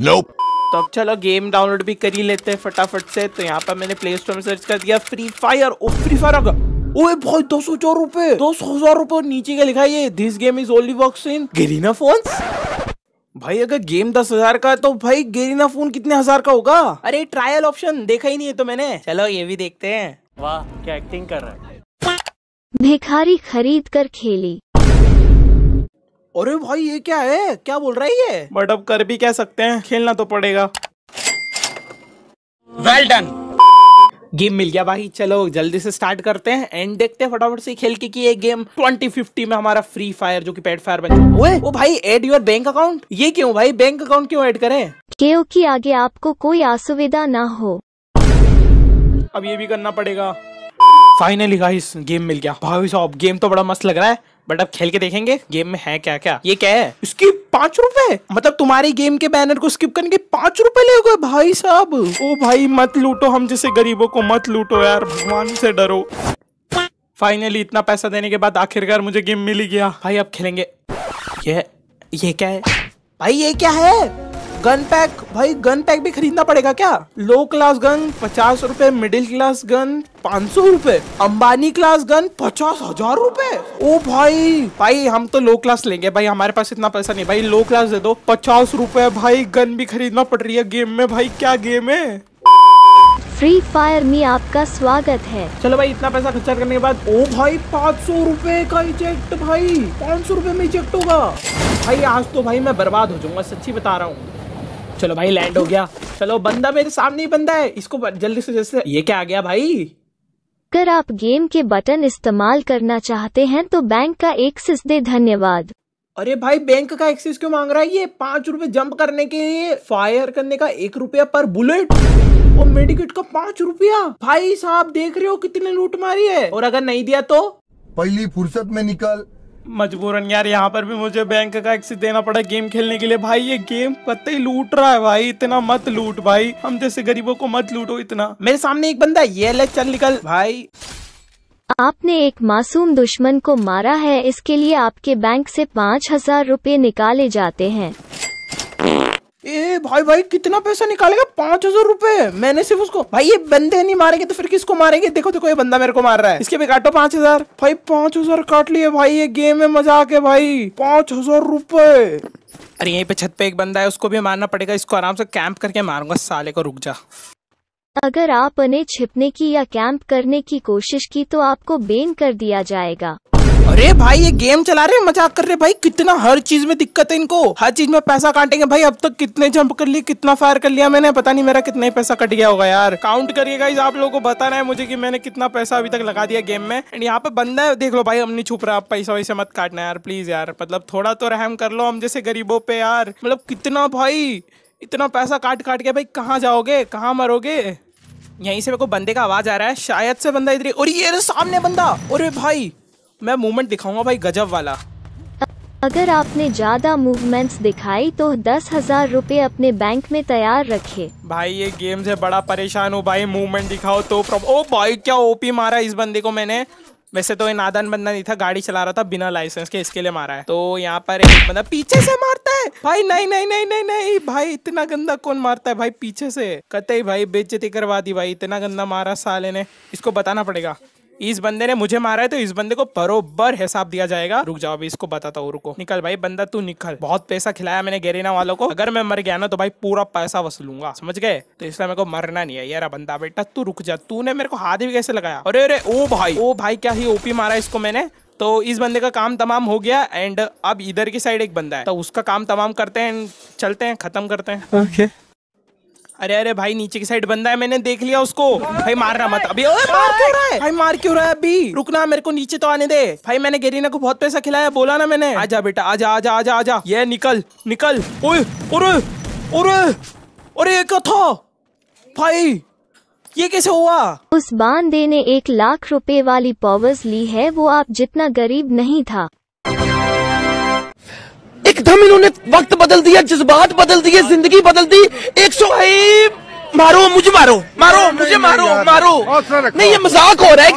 नोप तो अब चलो गेम डाउनलोड भी कर ही लेते हैं फटाफट से तो यहाँ पर मैंने प्ले स्टोर में सर्च कर दिया फ्री फायर ओ फ्री फायर होगा ओए भाई दो सौ चार रूपए दो सौ हजार रूपए नीचे का लिखा है ये this game is only work in Garena phone भाई अगर गेम दस हजार का है तो भाई गेरीना फोन कितने हजार का होगा अरे ट्रायल ऑप्शन देखा ही नहीं है तो मैंने चलो ये भी देखते हैं वाह क्या एक्टिंग कर रहा है भिखारी खरीद कर खेली अरे भाई ये क्या है क्या बोल रहा है ये बट अब कर भी कह सकते हैं खेलना तो पड़ेगा वेल डन गेम मिल गया भाई चलो जल्दी से स्टार्ट करते हैं एंड देखते हैं फटाफट से खेल के कि ये गेम 2050 में हमारा फ्री फायर जो कि पेड फायर बन ओए ओ भाई ऐड योर बैंक अकाउंट ये क्यों भाई बैंक अकाउंट क्यों ऐड करें क्योंकि आगे आपको कोई असुविधा ना हो अब ये भी करना पड़ेगा फाइनली गाइस गेम मिल गया भाई साहब गेम तो बड़ा मस्त लग रहा है बट अब खेल के देखेंगे गेम में है क्या क्या ये क्या है इसकी पांच रुपए मतलब तुम्हारे गेम के बैनर को स्किप करने के पांच रुपए ले गए भाई साहब ओ भाई मत लूटो हम जैसे गरीबों को मत लूटो यार भगवान से डरो फाइनली इतना पैसा देने के बाद आखिरकार मुझे गेम मिल गया भाई अब खेलेंगे ये ये क्या है भाई ये क्या है गन पैक भाई गन पैक भी खरीदना पड़ेगा क्या लो क्लास गन पचास रूपए मिडिल क्लास गन पाँच सौ रूपए अम्बानी क्लास गन पचास हजार रूपए ओ भाई भाई हम तो लो क्लास लेंगे भाई हमारे पास इतना पैसा नहीं भाई लो क्लास दे दो पचास रूपए भाई गन भी खरीदना पड़ रही है गेम में भाई क्या गेम है फ्री फायर में आपका स्वागत है चलो भाई इतना पैसा खर्चा करने के बाद ओ भाई पाँच सौ रूपए का इजेक्ट भाई पाँच सौ रूपए में इजेक्ट होगा भाई आज तो भाई मैं बर्बाद हो जाऊंगा सच्ची बता रहा हूँ चलो भाई लैंड हो गया चलो बंदा मेरे सामने ही बंदा है इसको जल्दी से जल्दी ये क्या आ गया भाई अगर आप गेम के बटन इस्तेमाल करना चाहते हैं तो बैंक का एक्सिस दे धन्यवाद अरे भाई बैंक का एक्सिस क्यों मांग रहा है ये पाँच रूपए जंप करने के लिए फायर करने का एक रुपया पर बुलेट और मेडिकेट का पाँच रूपया भाई साहब देख रहे हो कितने लूट मारी है और अगर नहीं दिया तो पहली फुर्सत में निकल मजबूरन यार यहाँ पर भी मुझे बैंक का एक्सिस देना पड़ा गेम खेलने के लिए भाई ये गेम ही लूट रहा है भाई इतना मत लूट भाई हम जैसे गरीबों को मत लूटो इतना मेरे सामने एक बंदा ये ले चल निकल भाई आपने एक मासूम दुश्मन को मारा है इसके लिए आपके बैंक से पाँच हजार रूपए निकाले जाते हैं ए भाई भाई कितना पैसा निकालेगा पांच हजार रुपए मैंने सिर्फ उसको भाई ये बंदे नहीं मारेंगे तो फिर किसको मारेंगे देखो देखो ये बंदा मेरे को मार रहा है इसके भी काटो पांच हजार भाई पांच हजार काट लिए भाई ये गेम में मजाक है भाई पांच हजार रुपए अरे यहीं पे छत पे एक बंदा है उसको भी मारना पड़ेगा इसको आराम से कैंप करके मारूंगा साले को रुक जा अगर आप उन्हें छिपने की या कैंप करने की कोशिश की तो आपको बेन कर दिया जाएगा अरे भाई ये गेम चला रहे मजाक कर रहे भाई कितना हर चीज में दिक्कत है इनको हर चीज में पैसा काटेंगे भाई अब तक तो कितने जंप कर लिए कितना फायर कर लिया मैंने पता नहीं मेरा कितना पैसा कट गया होगा यार काउंट करिएगा आप लोगों को बताना है मुझे कि मैंने कितना पैसा अभी तक लगा दिया गेम में एंड यहाँ पे बंदा है देख लो भाई हम नहीं छुप रहा आप पैसा वैसे मत काटना यार प्लीज यार मतलब थोड़ा तो रहम कर लो हम जैसे गरीबों पे यार मतलब कितना भाई इतना पैसा काट काट के भाई कहाँ जाओगे कहाँ मरोगे यहीं से मेरे को बंदे का आवाज आ रहा है शायद से बंदा इधर और ये सामने बंदा अरे भाई मैं मूवमेंट दिखाऊंगा भाई गजब वाला अगर आपने ज्यादा मूवमेंट्स दिखाई तो दस हजार रूपए अपने बैंक में तैयार रखे भाई ये गेम से बड़ा परेशान हूँ भाई मूवमेंट दिखाओ तो ओ भाई क्या ओपी मारा इस बंदे को मैंने वैसे तो ये नादान बंदा नहीं था गाड़ी चला रहा था बिना लाइसेंस के इसके लिए मारा है तो यहाँ पर एक बंदा पीछे से मारता है भाई नहीं नहीं नहीं नहीं नहीं भाई इतना गंदा कौन मारता है भाई पीछे से कतई भाई बेचती करवा दी भाई इतना गंदा मारा साले ने इसको बताना पड़ेगा इस बंदे ने मुझे मारा है तो इस बंदे को बरोबर हिसाब दिया जाएगा रुक जाओ अभी इसको बताता हूँ रुको निकल भाई बंदा तू निकल बहुत पैसा खिलाया मैंने गेरेना वालों को अगर मैं मर गया ना तो भाई पूरा पैसा वसूलूंगा समझ गए तो इसलिए मेरे को मरना नहीं है यार बंदा बेटा तू रुक जा तू मेरे को हाथ भी कैसे लगाया अरे अरे ओ भाई ओ भाई क्या ही ओपी मारा इसको मैंने तो इस बंदे का काम तमाम हो गया एंड अब इधर की साइड एक बंदा है तो उसका काम तमाम करते हैं चलते हैं खत्म करते हैं ओके okay. अरे अरे भाई नीचे की साइड बंदा है मैंने देख लिया उसको भाई मारना मत अभी मार क्यों रहा है भाई मार क्यों रहा है अभी रुकना मेरे को नीचे तो आने दे भाई मैंने गेरीना को बहुत पैसा खिलाया बोला ना मैंने आजा बेटा आजा आजा आजा आजा ये निकल निकल ओए अरे अरे अरे क्या था भाई ये कैसे हुआ उस बांदे ने एक लाख रुपए वाली पॉवर्स ली है वो आप जितना गरीब नहीं था एकदम इन्होंने वक्त बदल दिया जज्बात बदल दिए जिंदगी बदल दी एक सौ मारो मुझे मारो मारो मुझे मारो मारो नहीं ये मजाक हो रहा है